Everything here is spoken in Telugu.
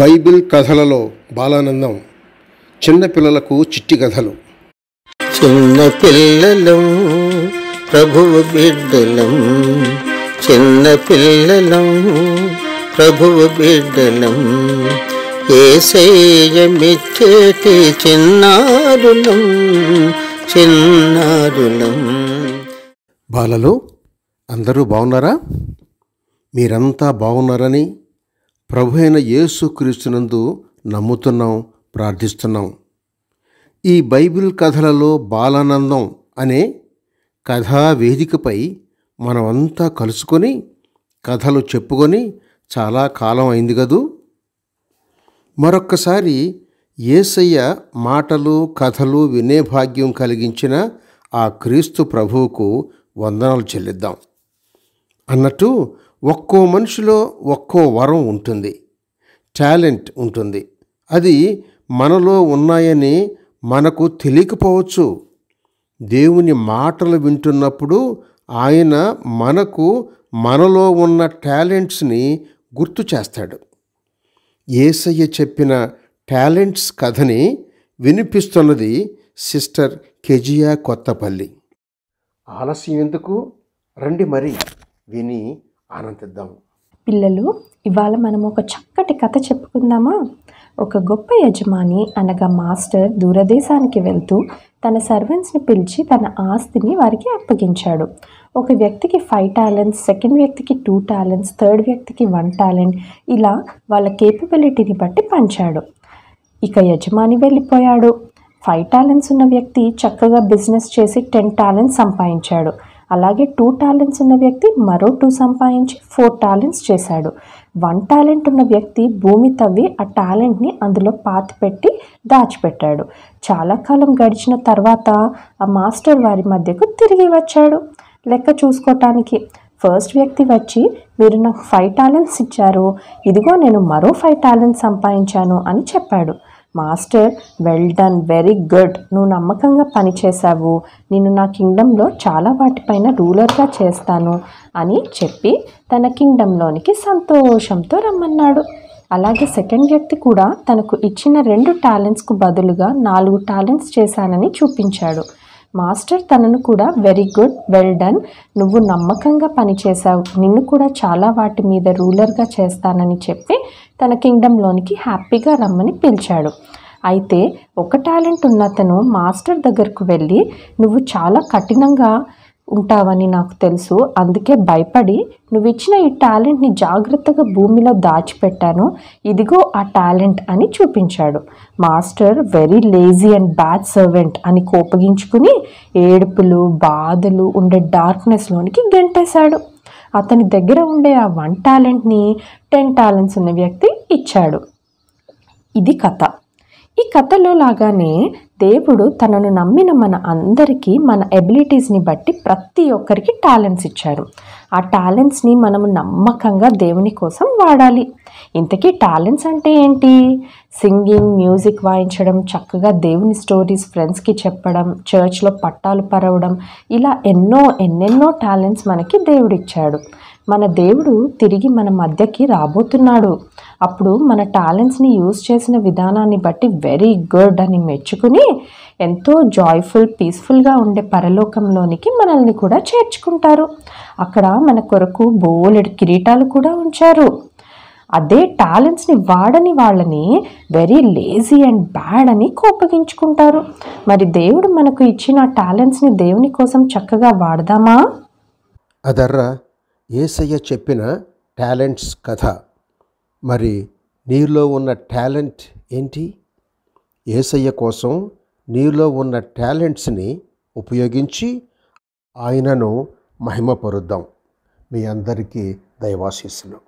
బైబిల్ కథలలో బాలానందం చిన్నపిల్లలకు చిట్టి కథలు చిన్న పిల్లలం ప్రభువు బిడ్డలం చిన్న పిల్లలం ప్రభువు బిడ్డలం ఏసేయమిచ్చేటి చిన్నారులం చిన్నారులం బాలలు అందరూ బాగున్నారా మీరంతా బాగున్నారని ప్రభు అయిన యేసుక్రీస్తునందు నమ్ముతున్నాం ప్రార్థిస్తున్నాం ఈ బైబిల్ కథలలో బాలానందం అనే కథా వేదికపై మనమంతా కలుసుకొని కథలు చెప్పుకొని చాలా కాలం అయింది కదూ మరొక్కసారి ఏసయ్య మాటలు కథలు వినే భాగ్యం కలిగించిన ఆ క్రీస్తు ప్రభువుకు వందనాలు చెల్లిద్దాం అన్నట్టు ఒక్కో మనిషిలో ఒక్కో వరం ఉంటుంది టాలెంట్ ఉంటుంది అది మనలో ఉన్నాయని మనకు తెలియకపోవచ్చు దేవుని మాటలు వింటున్నప్పుడు ఆయన మనకు మనలో ఉన్న టాలెంట్స్ని గుర్తు చేస్తాడు ఏసయ్య చెప్పిన టాలెంట్స్ కథని వినిపిస్తున్నది సిస్టర్ కెజియా కొత్తపల్లి ఆలస్యం ఎందుకు రండి మరి విని ఆనందిద్దాం పిల్లలు ఇవాళ మనం ఒక చక్కటి కథ చెప్పుకుందామా ఒక గొప్ప యజమాని అనగా మాస్టర్ దూరదేశానికి వెళ్తూ తన సర్వెంట్స్ని పిలిచి తన ఆస్తిని వారికి అప్పగించాడు ఒక వ్యక్తికి ఫైవ్ టాలెంట్స్ సెకండ్ వ్యక్తికి టూ టాలెంట్స్ థర్డ్ వ్యక్తికి వన్ టాలెంట్ ఇలా వాళ్ళ కేపబిలిటీని బట్టి పంచాడు ఇక యజమాని వెళ్ళిపోయాడు ఫైవ్ టాలెంట్స్ ఉన్న వ్యక్తి చక్కగా బిజినెస్ చేసి టెన్ టాలెంట్స్ సంపాదించాడు అలాగే టూ టాలెంట్స్ ఉన్న వ్యక్తి మరో టూ సంపాదించి ఫోర్ టాలెంట్స్ చేశాడు వన్ టాలెంట్ ఉన్న వ్యక్తి భూమి తవ్వి ఆ టాలెంట్ని అందులో పెట్టి దాచిపెట్టాడు చాలా కాలం గడిచిన తర్వాత ఆ మాస్టర్ వారి మధ్యకు తిరిగి వచ్చాడు లెక్క చూసుకోవటానికి ఫస్ట్ వ్యక్తి వచ్చి మీరు నాకు ఫైవ్ టాలెంట్స్ ఇచ్చారు ఇదిగో నేను మరో ఫైవ్ టాలెంట్స్ సంపాదించాను అని చెప్పాడు master well done very good నువ్వు నమ్మకంగా పనిచేశావు నేను నా కింగ్డంలో చాలా వాటిపైన రూలర్గా చేస్తాను అని చెప్పి తన కింగ్డంలోనికి సంతోషంతో రమ్మన్నాడు అలాగే సెకండ్ వ్యక్తి కూడా తనకు ఇచ్చిన రెండు టాలెంట్స్కు బదులుగా నాలుగు టాలెంట్స్ చేశానని చూపించాడు మాస్టర్ తనను కూడా వెరీ గుడ్ వెల్ డన్ నువ్వు నమ్మకంగా పనిచేశావు నిన్ను కూడా చాలా వాటి మీద రూలర్గా చేస్తానని చెప్పి తన కింగ్డంలోనికి హ్యాపీగా రమ్మని పిలిచాడు అయితే ఒక టాలెంట్ ఉన్నతను మాస్టర్ దగ్గరకు వెళ్ళి నువ్వు చాలా కఠినంగా ఉంటావని నాకు తెలుసు అందుకే భయపడి నువ్వు ఇచ్చిన ఈ టాలెంట్ని జాగ్రత్తగా భూమిలో దాచిపెట్టాను ఇదిగో ఆ టాలెంట్ అని చూపించాడు master very lazy and bad servant అని కోపగించుకుని ఏడుపులు బాధలు ఉండే డార్క్నెస్లోనికి గెంటేశాడు అతని దగ్గర ఉండే ఆ వన్ టాలెంట్ని టెన్ టాలెంట్స్ ఉన్న వ్యక్తి ఇచ్చాడు ఇది కథ ఈ కథలో లాగానే దేవుడు తనను నమ్మిన మన అందరికీ మన ఎబిలిటీస్ని బట్టి ప్రతి ఒక్కరికి టాలెంట్స్ ఇచ్చారు ఆ టాలెంట్స్ని మనము నమ్మకంగా దేవుని కోసం వాడాలి ఇంతకీ టాలెంట్స్ అంటే ఏంటి సింగింగ్ మ్యూజిక్ వాయించడం చక్కగా దేవుని స్టోరీస్ ఫ్రెండ్స్కి చెప్పడం చర్చ్లో పట్టాలు పరవడం ఇలా ఎన్నో ఎన్నెన్నో టాలెంట్స్ మనకి దేవుడిచ్చాడు మన దేవుడు తిరిగి మన మధ్యకి రాబోతున్నాడు అప్పుడు మన టాలెంట్స్ని యూజ్ చేసిన విధానాన్ని బట్టి వెరీ గుడ్ అని మెచ్చుకుని ఎంతో జాయ్ఫుల్ పీస్ఫుల్గా ఉండే పరలోకంలోనికి మనల్ని కూడా చేర్చుకుంటారు అక్కడ మన కొరకు బోలెడు కిరీటాలు కూడా ఉంచారు అదే టాలెంట్స్ని వాడని వాళ్ళని వెరీ లేజీ అండ్ బ్యాడ్ అని కోపగించుకుంటారు మరి దేవుడు మనకు ఇచ్చిన టాలెంట్స్ని దేవుని కోసం చక్కగా వాడదామా అదర్రా ఏసయ్య చెప్పిన టాలెంట్స్ కథ మరి నీలో ఉన్న టాలెంట్ ఏంటి ఏసయ్య కోసం నీలో ఉన్న టాలెంట్స్ని ఉపయోగించి ఆయనను మహిమపరుద్దాం మీ అందరికీ దైవాశీస్సులు